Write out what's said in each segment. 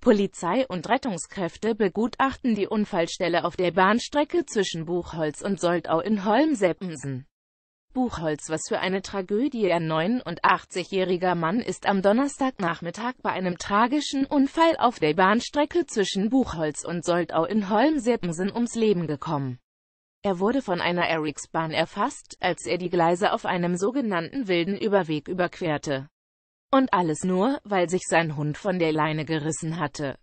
Polizei und Rettungskräfte begutachten die Unfallstelle auf der Bahnstrecke zwischen Buchholz und Soldau in Holmseppensen. Buchholz Was für eine Tragödie Ein 89-jähriger Mann ist am Donnerstagnachmittag bei einem tragischen Unfall auf der Bahnstrecke zwischen Buchholz und Soldau in Holmseppensen ums Leben gekommen. Er wurde von einer Ericsbahn erfasst, als er die Gleise auf einem sogenannten wilden Überweg überquerte. Und alles nur, weil sich sein Hund von der Leine gerissen hatte.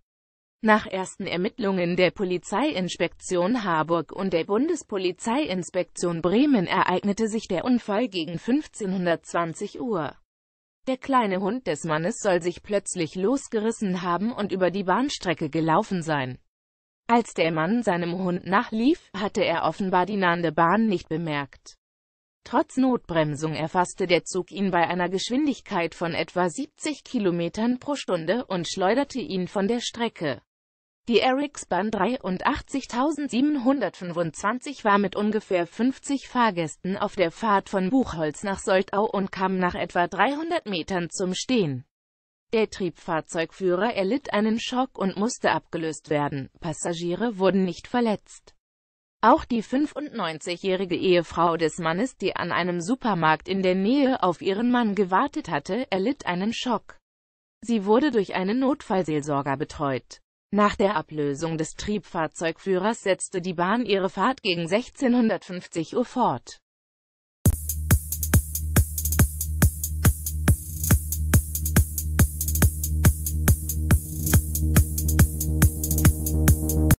Nach ersten Ermittlungen der Polizeiinspektion Harburg und der Bundespolizeiinspektion Bremen ereignete sich der Unfall gegen 1520 Uhr. Der kleine Hund des Mannes soll sich plötzlich losgerissen haben und über die Bahnstrecke gelaufen sein. Als der Mann seinem Hund nachlief, hatte er offenbar die nahende Bahn nicht bemerkt. Trotz Notbremsung erfasste der Zug ihn bei einer Geschwindigkeit von etwa 70 km pro Stunde und schleuderte ihn von der Strecke. Die Ericsson 83725 war mit ungefähr 50 Fahrgästen auf der Fahrt von Buchholz nach Soltau und kam nach etwa 300 Metern zum Stehen. Der Triebfahrzeugführer erlitt einen Schock und musste abgelöst werden, Passagiere wurden nicht verletzt. Auch die 95-jährige Ehefrau des Mannes, die an einem Supermarkt in der Nähe auf ihren Mann gewartet hatte, erlitt einen Schock. Sie wurde durch einen Notfallseelsorger betreut. Nach der Ablösung des Triebfahrzeugführers setzte die Bahn ihre Fahrt gegen 1650 Uhr fort.